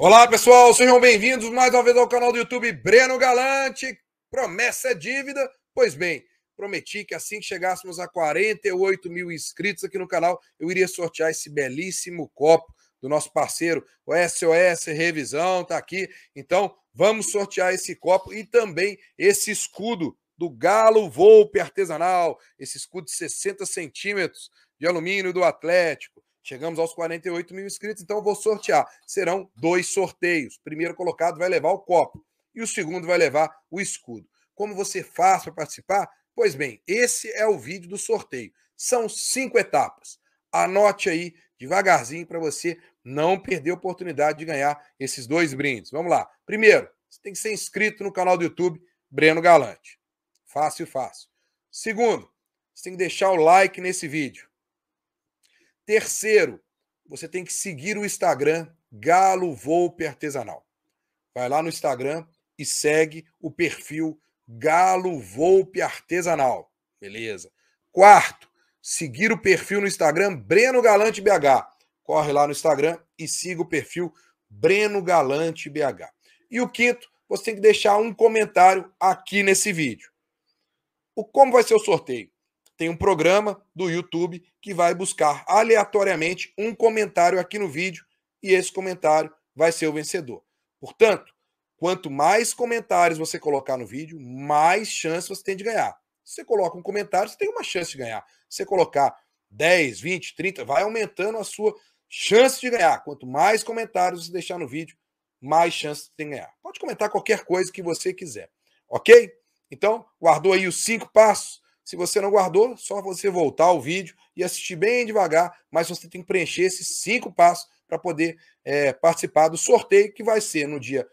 Olá, pessoal, sejam bem-vindos mais uma vez ao canal do YouTube Breno Galante. Promessa é dívida? Pois bem, prometi que assim que chegássemos a 48 mil inscritos aqui no canal, eu iria sortear esse belíssimo copo do nosso parceiro, o SOS Revisão, tá aqui. Então, vamos sortear esse copo e também esse escudo do Galo Volpe Artesanal, esse escudo de 60 centímetros de alumínio do Atlético. Chegamos aos 48 mil inscritos, então eu vou sortear. Serão dois sorteios. O primeiro colocado vai levar o copo e o segundo vai levar o escudo. Como você faz para participar? Pois bem, esse é o vídeo do sorteio. São cinco etapas. Anote aí devagarzinho para você não perder a oportunidade de ganhar esses dois brindes. Vamos lá. Primeiro, você tem que ser inscrito no canal do YouTube Breno Galante. Fácil, fácil. Segundo, você tem que deixar o like nesse vídeo. Terceiro, você tem que seguir o Instagram Galo Volpe Artesanal. Vai lá no Instagram e segue o perfil Galo Volpe Artesanal. Beleza. Quarto, seguir o perfil no Instagram Breno Galante BH. Corre lá no Instagram e siga o perfil Breno Galante BH. E o quinto, você tem que deixar um comentário aqui nesse vídeo. O como vai ser o sorteio? tem um programa do YouTube que vai buscar aleatoriamente um comentário aqui no vídeo e esse comentário vai ser o vencedor. Portanto, quanto mais comentários você colocar no vídeo, mais chance você tem de ganhar. Se você coloca um comentário, você tem uma chance de ganhar. Se você colocar 10, 20, 30, vai aumentando a sua chance de ganhar. Quanto mais comentários você deixar no vídeo, mais chance você tem de ganhar. Pode comentar qualquer coisa que você quiser, ok? Então, guardou aí os cinco passos se você não guardou, só você voltar ao vídeo e assistir bem devagar, mas você tem que preencher esses cinco passos para poder é, participar do sorteio que vai ser no dia,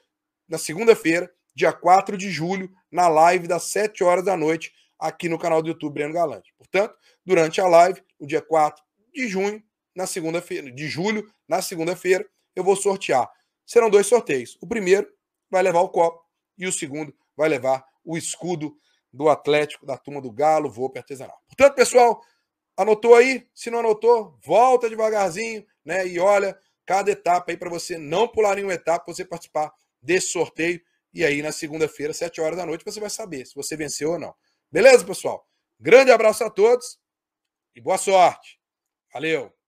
na segunda-feira, dia 4 de julho, na live das 7 horas da noite, aqui no canal do YouTube Breno Galante. Portanto, durante a live, no dia 4 de junho, na segunda-feira, de julho, na segunda-feira, eu vou sortear. Serão dois sorteios. O primeiro vai levar o copo e o segundo vai levar o escudo do Atlético, da turma do Galo, voo artesanal. Portanto, pessoal, anotou aí? Se não anotou, volta devagarzinho, né? E olha cada etapa aí para você não pular nenhuma etapa, você participar desse sorteio. E aí, na segunda-feira, sete horas da noite, você vai saber se você venceu ou não. Beleza, pessoal? Grande abraço a todos e boa sorte. Valeu!